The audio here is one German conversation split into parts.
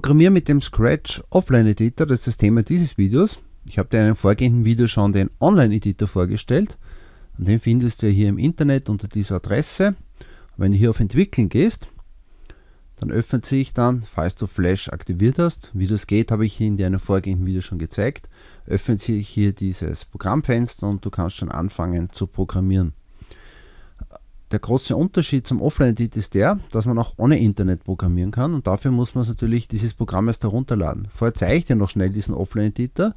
Programmiere mit dem Scratch Offline Editor, das ist das Thema dieses Videos. Ich habe dir in einem vorgehenden Video schon den Online Editor vorgestellt. Und den findest du hier im Internet unter dieser Adresse. Und wenn du hier auf Entwickeln gehst, dann öffnet sich dann, falls du Flash aktiviert hast, wie das geht, habe ich in dir in einem vorgehenden Video schon gezeigt, öffnet sich hier dieses Programmfenster und du kannst schon anfangen zu programmieren. Der große Unterschied zum Offline-Edit ist der, dass man auch ohne Internet programmieren kann und dafür muss man natürlich dieses Programm erst herunterladen. Vorher zeige ich dir noch schnell diesen Offline-Editor.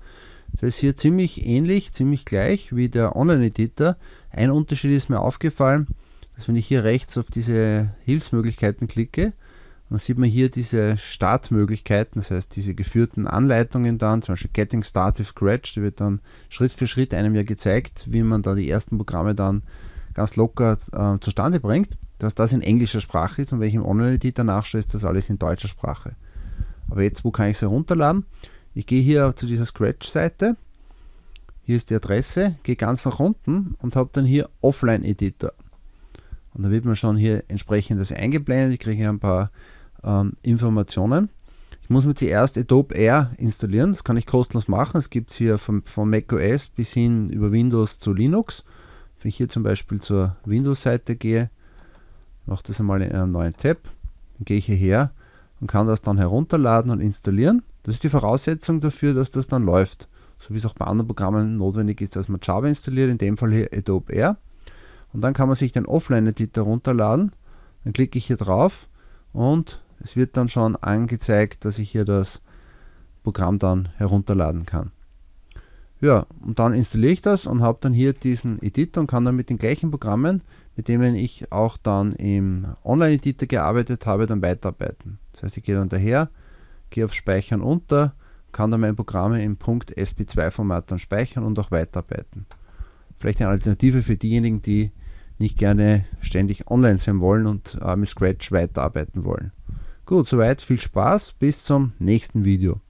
Der ist hier ziemlich ähnlich, ziemlich gleich wie der Online-Editor. Ein Unterschied ist mir aufgefallen, dass wenn ich hier rechts auf diese Hilfsmöglichkeiten klicke, dann sieht man hier diese Startmöglichkeiten, das heißt diese geführten Anleitungen dann, zum Beispiel Getting Started Scratch, die wird dann Schritt für Schritt einem ja gezeigt, wie man da die ersten Programme dann ganz locker äh, zustande bringt, dass das in englischer Sprache ist und wenn ich im Online-Editor nachschaue, ist das alles in deutscher Sprache. Aber jetzt, wo kann ich es herunterladen? Ich gehe hier zu dieser Scratch-Seite, hier ist die Adresse, gehe ganz nach unten und habe dann hier Offline-Editor. Und da wird mir schon hier entsprechendes eingeblendet, ich kriege hier ein paar ähm, Informationen. Ich muss mir zuerst Adobe Air installieren, das kann ich kostenlos machen. Es gibt es hier von, von macOS bis hin über Windows zu Linux. Wenn ich hier zum Beispiel zur Windows-Seite gehe, mache das einmal in einem neuen Tab, dann gehe ich hierher und kann das dann herunterladen und installieren. Das ist die Voraussetzung dafür, dass das dann läuft. So wie es auch bei anderen Programmen notwendig ist, dass man Java installiert, in dem Fall hier Adobe Air. Und dann kann man sich den Offline-Editor runterladen. Dann klicke ich hier drauf und es wird dann schon angezeigt, dass ich hier das Programm dann herunterladen kann. Ja, und dann installiere ich das und habe dann hier diesen Editor und kann dann mit den gleichen Programmen, mit denen ich auch dann im Online-Editor gearbeitet habe, dann weiterarbeiten. Das heißt, ich gehe dann daher, gehe auf Speichern unter, kann dann meine Programme im Punkt .sp2-Format dann speichern und auch weiterarbeiten. Vielleicht eine Alternative für diejenigen, die nicht gerne ständig online sein wollen und äh, mit Scratch weiterarbeiten wollen. Gut, soweit, viel Spaß, bis zum nächsten Video.